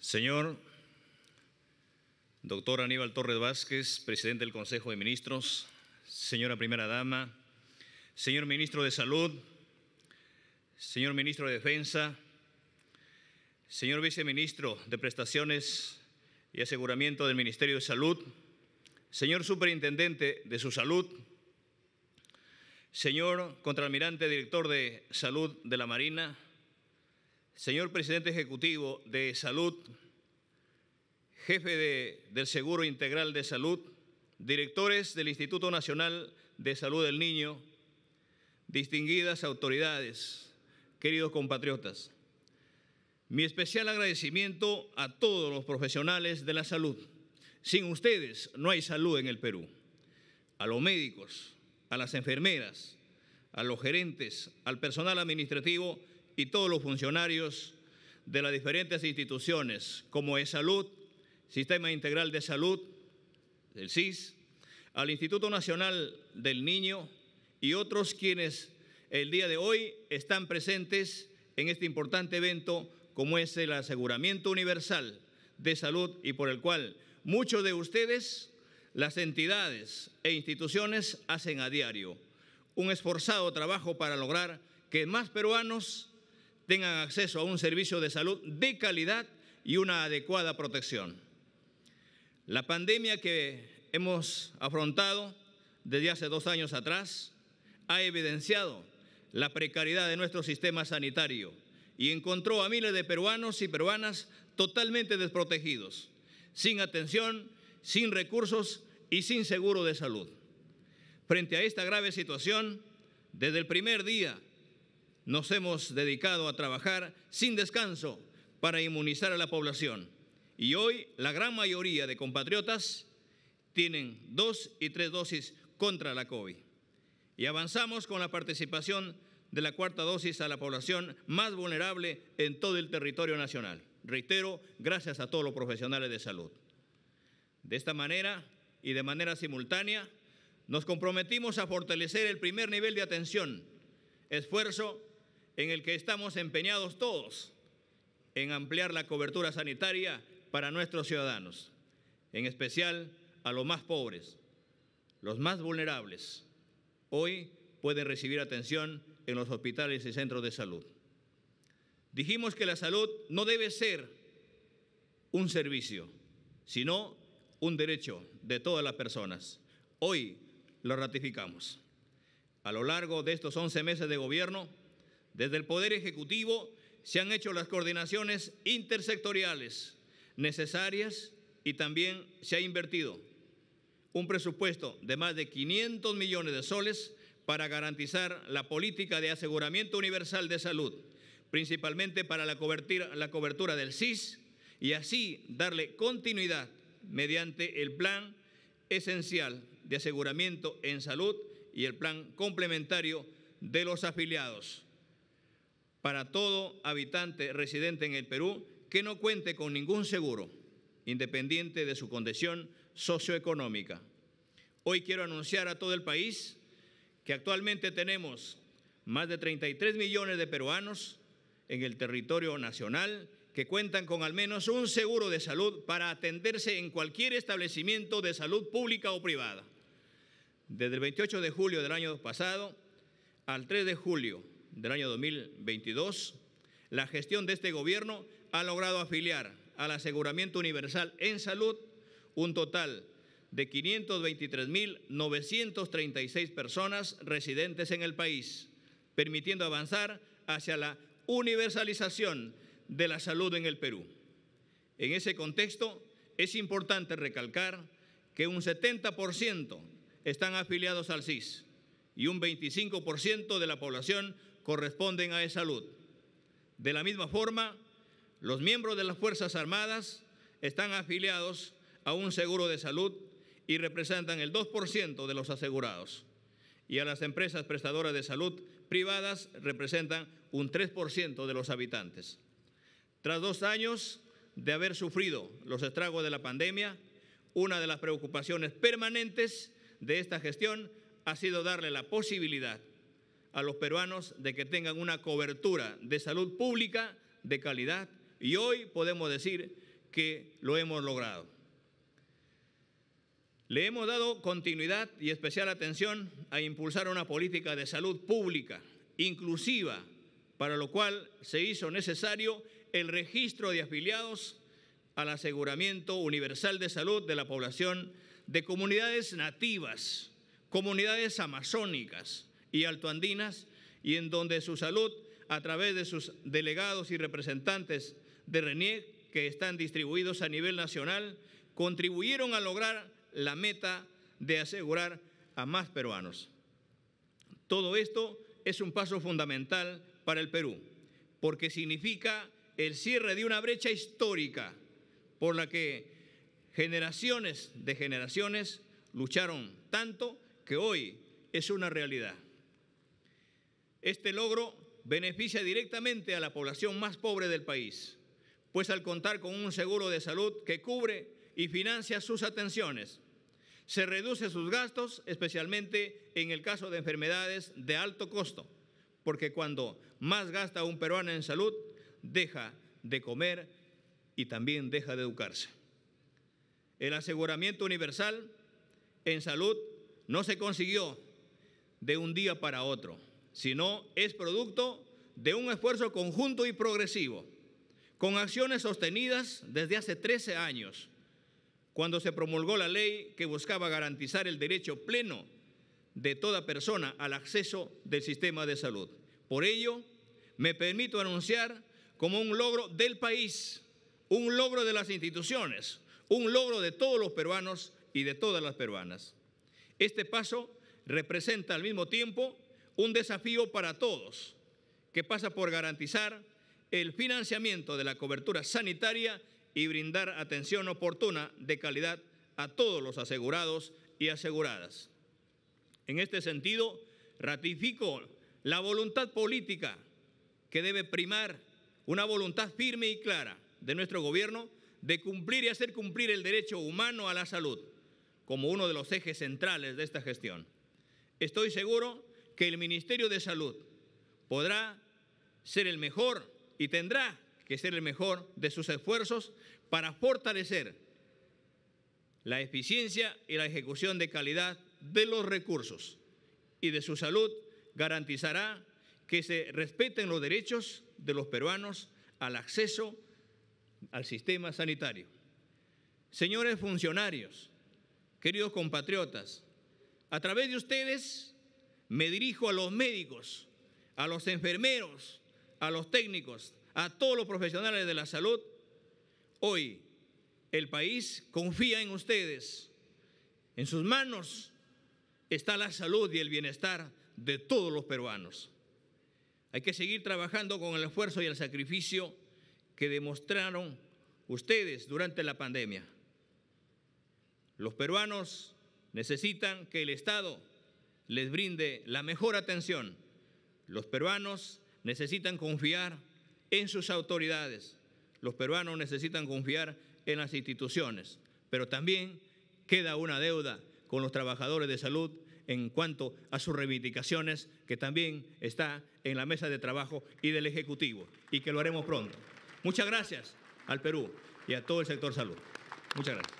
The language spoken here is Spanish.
Señor, doctor Aníbal Torres Vázquez, presidente del Consejo de Ministros, señora primera dama, señor ministro de Salud, señor ministro de Defensa, señor viceministro de Prestaciones y Aseguramiento del Ministerio de Salud, señor superintendente de su salud, señor contraalmirante director de Salud de la Marina, señor presidente ejecutivo de Salud, jefe de, del Seguro Integral de Salud, directores del Instituto Nacional de Salud del Niño, distinguidas autoridades, queridos compatriotas. Mi especial agradecimiento a todos los profesionales de la salud. Sin ustedes no hay salud en el Perú. A los médicos, a las enfermeras, a los gerentes, al personal administrativo y todos los funcionarios de las diferentes instituciones, como es Salud, Sistema Integral de Salud, el SIS, al Instituto Nacional del Niño y otros quienes el día de hoy están presentes en este importante evento como es el aseguramiento universal de salud y por el cual muchos de ustedes, las entidades e instituciones hacen a diario un esforzado trabajo para lograr que más peruanos tengan acceso a un servicio de salud de calidad y una adecuada protección. La pandemia que hemos afrontado desde hace dos años atrás ha evidenciado la precariedad de nuestro sistema sanitario y encontró a miles de peruanos y peruanas totalmente desprotegidos, sin atención, sin recursos y sin seguro de salud. Frente a esta grave situación, desde el primer día nos hemos dedicado a trabajar sin descanso para inmunizar a la población. Y hoy la gran mayoría de compatriotas tienen dos y tres dosis contra la COVID. Y avanzamos con la participación de la cuarta dosis a la población más vulnerable en todo el territorio nacional. Reitero, gracias a todos los profesionales de salud. De esta manera y de manera simultánea, nos comprometimos a fortalecer el primer nivel de atención, esfuerzo en el que estamos empeñados todos en ampliar la cobertura sanitaria para nuestros ciudadanos, en especial a los más pobres, los más vulnerables. Hoy pueden recibir atención en los hospitales y centros de salud. Dijimos que la salud no debe ser un servicio, sino un derecho de todas las personas. Hoy lo ratificamos. A lo largo de estos 11 meses de gobierno, desde el Poder Ejecutivo se han hecho las coordinaciones intersectoriales necesarias y también se ha invertido un presupuesto de más de 500 millones de soles para garantizar la política de aseguramiento universal de salud, principalmente para la cobertura, del SIS y así darle continuidad mediante el plan esencial de aseguramiento en salud y el plan complementario de los afiliados para todo habitante residente en el Perú que no cuente con ningún seguro, independiente de su condición socioeconómica. Hoy quiero anunciar a todo el país que actualmente tenemos más de 33 millones de peruanos en el territorio nacional que cuentan con al menos un seguro de salud para atenderse en cualquier establecimiento de salud pública o privada. Desde el 28 de julio del año pasado al 3 de julio del año 2022, la gestión de este gobierno ha logrado afiliar al aseguramiento universal en salud un total de 523.936 personas residentes en el país, permitiendo avanzar hacia la universalización de la salud en el Perú. En ese contexto, es importante recalcar que un 70% están afiliados al CIS y un 25% de la población corresponden a esa salud. De la misma forma, los miembros de las Fuerzas Armadas están afiliados a un seguro de salud y representan el 2% de los asegurados. Y a las empresas prestadoras de salud privadas representan un 3% de los habitantes. Tras dos años de haber sufrido los estragos de la pandemia, una de las preocupaciones permanentes de esta gestión ha sido darle la posibilidad a los peruanos de que tengan una cobertura de salud pública de calidad y hoy podemos decir que lo hemos logrado. Le hemos dado continuidad y especial atención a impulsar una política de salud pública inclusiva, para lo cual se hizo necesario el registro de afiliados al aseguramiento universal de salud de la población de comunidades nativas, comunidades amazónicas, y altoandinas y en donde su salud a través de sus delegados y representantes de RENIEC que están distribuidos a nivel nacional contribuyeron a lograr la meta de asegurar a más peruanos. Todo esto es un paso fundamental para el Perú, porque significa el cierre de una brecha histórica por la que generaciones de generaciones lucharon tanto que hoy es una realidad. Este logro beneficia directamente a la población más pobre del país, pues al contar con un seguro de salud que cubre y financia sus atenciones, se reduce sus gastos, especialmente en el caso de enfermedades de alto costo, porque cuando más gasta un peruano en salud, deja de comer y también deja de educarse. El aseguramiento universal en salud no se consiguió de un día para otro sino es producto de un esfuerzo conjunto y progresivo, con acciones sostenidas desde hace 13 años, cuando se promulgó la ley que buscaba garantizar el derecho pleno de toda persona al acceso del sistema de salud. Por ello, me permito anunciar como un logro del país, un logro de las instituciones, un logro de todos los peruanos y de todas las peruanas. Este paso representa al mismo tiempo un desafío para todos que pasa por garantizar el financiamiento de la cobertura sanitaria y brindar atención oportuna de calidad a todos los asegurados y aseguradas. En este sentido, ratifico la voluntad política que debe primar una voluntad firme y clara de nuestro gobierno de cumplir y hacer cumplir el derecho humano a la salud como uno de los ejes centrales de esta gestión. Estoy seguro que el Ministerio de Salud podrá ser el mejor y tendrá que ser el mejor de sus esfuerzos para fortalecer la eficiencia y la ejecución de calidad de los recursos y de su salud garantizará que se respeten los derechos de los peruanos al acceso al sistema sanitario. Señores funcionarios, queridos compatriotas, a través de ustedes me dirijo a los médicos, a los enfermeros, a los técnicos, a todos los profesionales de la salud. Hoy el país confía en ustedes. En sus manos está la salud y el bienestar de todos los peruanos. Hay que seguir trabajando con el esfuerzo y el sacrificio que demostraron ustedes durante la pandemia. Los peruanos necesitan que el Estado les brinde la mejor atención. Los peruanos necesitan confiar en sus autoridades. Los peruanos necesitan confiar en las instituciones. Pero también queda una deuda con los trabajadores de salud en cuanto a sus reivindicaciones, que también está en la mesa de trabajo y del Ejecutivo, y que lo haremos pronto. Muchas gracias al Perú y a todo el sector salud. Muchas gracias.